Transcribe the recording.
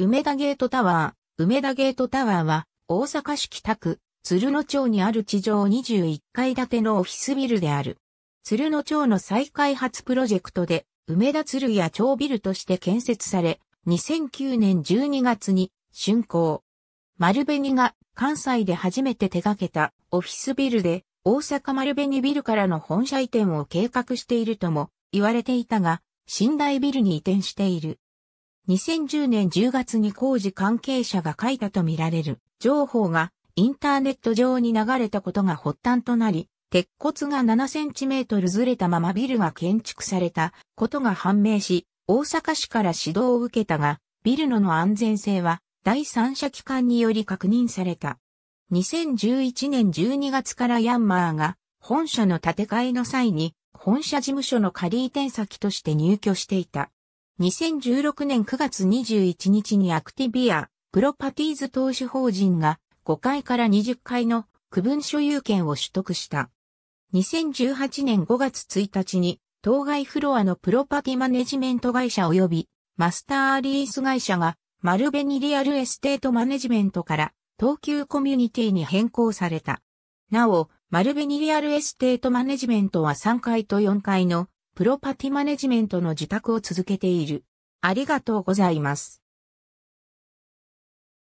梅田ゲートタワー。梅田ゲートタワーは、大阪市北区、鶴野町にある地上21階建てのオフィスビルである。鶴野町の再開発プロジェクトで、梅田鶴屋町ビルとして建設され、2009年12月に、竣工。丸紅が関西で初めて手掛けたオフィスビルで、大阪丸紅ビルからの本社移転を計画しているとも言われていたが、寝台ビルに移転している。2010年10月に工事関係者が書いたとみられる情報がインターネット上に流れたことが発端となり、鉄骨が7センチメートルずれたままビルが建築されたことが判明し、大阪市から指導を受けたが、ビルのの安全性は第三者機関により確認された。2011年12月からヤンマーが本社の建て替えの際に本社事務所の仮移転先として入居していた。2016年9月21日にアクティビア、プロパティーズ投資法人が5階から20階の区分所有権を取得した。2018年5月1日に当該フロアのプロパティマネジメント会社及びマスターリース会社が丸紅リアルエステートマネジメントから東急コミュニティに変更された。なお、丸紅リアルエステートマネジメントは3階と4階のプロパティマネジメントの自宅を続けている。ありがとうございます。